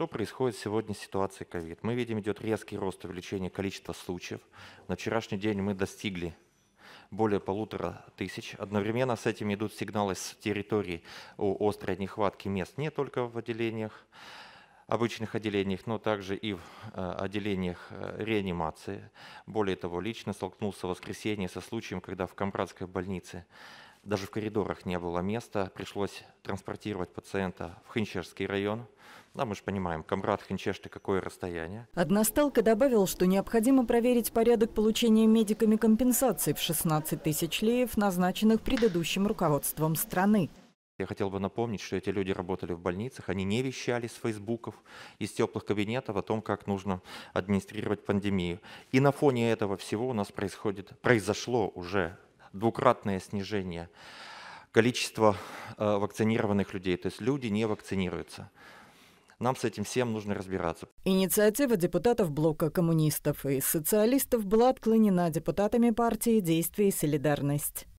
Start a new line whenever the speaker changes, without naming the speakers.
Что происходит сегодня с ситуацией COVID? Мы видим, идет резкий рост увеличения количества случаев. На вчерашний день мы достигли более полутора тысяч. Одновременно с этим идут сигналы с территории о острой нехватке мест не только в отделениях, обычных отделениях, но также и в э, отделениях э, реанимации. Более того, лично столкнулся в воскресенье со случаем, когда в Камбрадской больнице даже в коридорах не было места, пришлось транспортировать пациента в Хинчерский район, да, мы же понимаем, комрад Хинчешты, какое расстояние.
Односталка добавил, что необходимо проверить порядок получения медиками компенсации в 16 тысяч леев, назначенных предыдущим руководством страны.
Я хотел бы напомнить, что эти люди работали в больницах, они не вещали с фейсбуков, из теплых кабинетов о том, как нужно администрировать пандемию. И на фоне этого всего у нас происходит, произошло уже двукратное снижение количества э, вакцинированных людей. То есть люди не вакцинируются. Нам с этим всем нужно разбираться.
Инициатива депутатов блока коммунистов и социалистов была отклонена депутатами партии «Действие и солидарность».